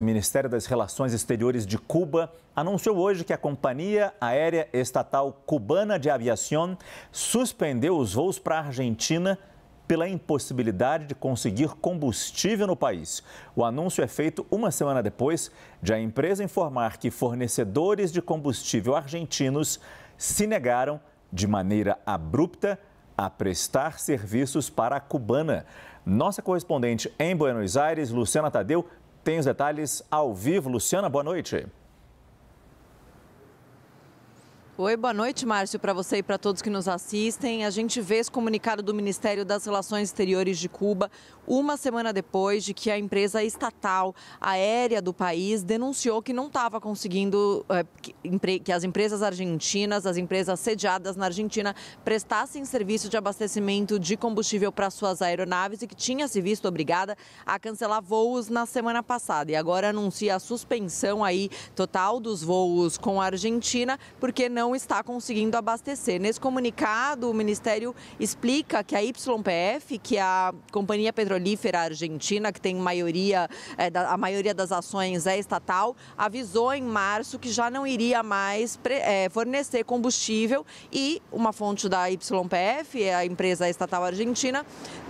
O Ministério das Relações Exteriores de Cuba anunciou hoje que a companhia aérea estatal cubana de aviação suspendeu os voos para a Argentina pela impossibilidade de conseguir combustível no país. O anúncio é feito uma semana depois de a empresa informar que fornecedores de combustível argentinos se negaram de maneira abrupta a prestar serviços para a cubana. Nossa correspondente em Buenos Aires, Luciana Tadeu, tem os detalhes ao vivo. Luciana, boa noite. Oi, boa noite, Márcio, para você e para todos que nos assistem. A gente vê esse comunicado do Ministério das Relações Exteriores de Cuba uma semana depois de que a empresa estatal aérea do país denunciou que não estava conseguindo eh, que as empresas argentinas, as empresas sediadas na Argentina, prestassem serviço de abastecimento de combustível para suas aeronaves e que tinha se visto obrigada a cancelar voos na semana passada. E agora anuncia a suspensão aí total dos voos com a Argentina, porque não não está conseguindo abastecer. Nesse comunicado, o Ministério explica que a YPF, que é a Companhia Petrolífera Argentina, que tem maioria, é, da, a maioria das ações é estatal, avisou em março que já não iria mais pre, é, fornecer combustível e uma fonte da YPF, é a empresa estatal argentina,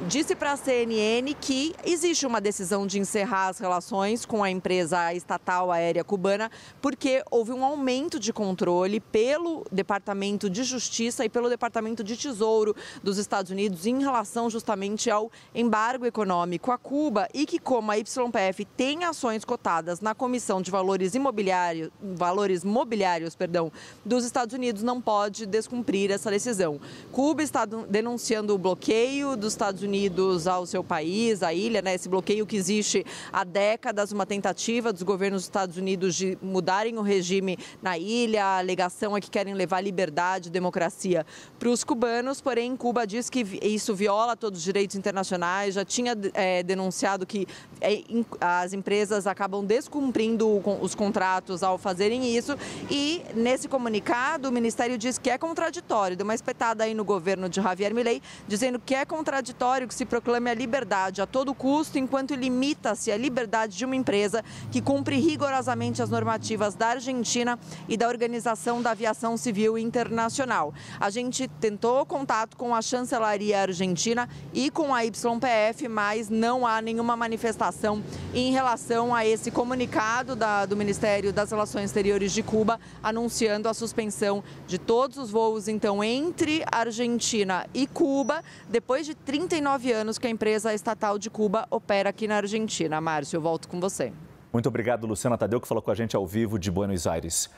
disse para a CNN que existe uma decisão de encerrar as relações com a empresa estatal aérea cubana porque houve um aumento de controle pelo pelo Departamento de Justiça e pelo Departamento de Tesouro dos Estados Unidos em relação justamente ao embargo econômico a Cuba e que, como a YPF tem ações cotadas na Comissão de Valores Imobiliários, Valores Mobiliários, perdão, dos Estados Unidos, não pode descumprir essa decisão. Cuba está denunciando o bloqueio dos Estados Unidos ao seu país, à ilha, né? Esse bloqueio que existe há décadas, uma tentativa dos governos dos Estados Unidos de mudarem o regime na ilha. A alegação é que querem levar liberdade e democracia para os cubanos, porém Cuba diz que isso viola todos os direitos internacionais, já tinha é, denunciado que é, as empresas acabam descumprindo os contratos ao fazerem isso e nesse comunicado o Ministério diz que é contraditório, deu uma espetada aí no governo de Javier Milei, dizendo que é contraditório que se proclame a liberdade a todo custo, enquanto limita-se a liberdade de uma empresa que cumpre rigorosamente as normativas da Argentina e da Organização da Aviação Aviação Civil Internacional. A gente tentou contato com a chancelaria argentina e com a YPF, mas não há nenhuma manifestação em relação a esse comunicado da, do Ministério das Relações Exteriores de Cuba anunciando a suspensão de todos os voos, então, entre Argentina e Cuba, depois de 39 anos que a empresa estatal de Cuba opera aqui na Argentina. Márcio, eu volto com você. Muito obrigado, Luciana Tadeu, que falou com a gente ao vivo de Buenos Aires.